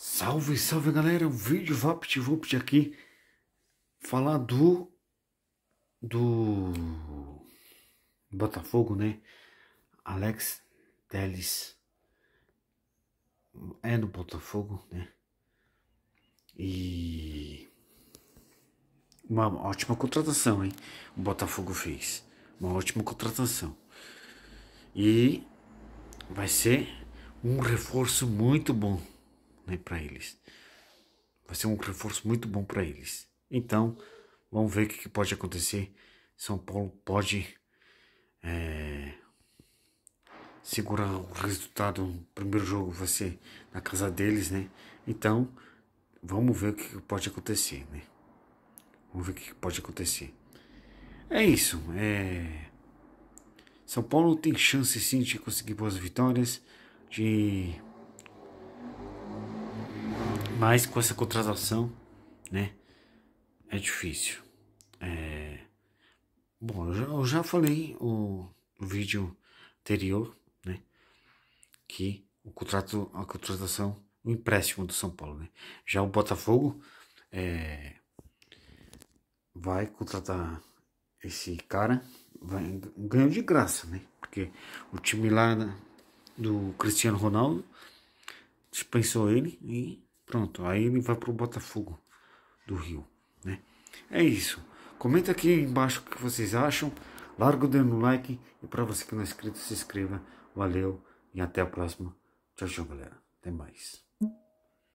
Salve, salve galera, o vídeo Vapt Vupt aqui falar do do Botafogo, né? Alex Teles é do Botafogo, né? E uma ótima contratação, hein? O Botafogo fez uma ótima contratação. E vai ser um reforço muito bom né, para eles. Vai ser um reforço muito bom para eles. Então, vamos ver o que, pode acontecer. São Paulo pode é, segurar o resultado. O primeiro jogo vai ser na casa deles, né? Então, vamos ver o que, pode acontecer, né? Vamos ver o que, que pode acontecer. É isso. É... São Paulo tem chance sim de conseguir boas vitórias, de mas com essa contratação, né? É difícil. É... Bom, eu já, eu já falei o vídeo anterior, né? Que o contrato, a contratação, o empréstimo do São Paulo, né? Já o Botafogo é... vai contratar esse cara, vai, ganhar de graça, né? Porque o time lá do Cristiano Ronaldo dispensou ele e Pronto, aí ele vai pro Botafogo do Rio, né? É isso. Comenta aqui embaixo o que vocês acham. Larga o dedo no like e para você que não é inscrito, se inscreva. Valeu e até a próxima. Tchau, tchau, galera. Até mais.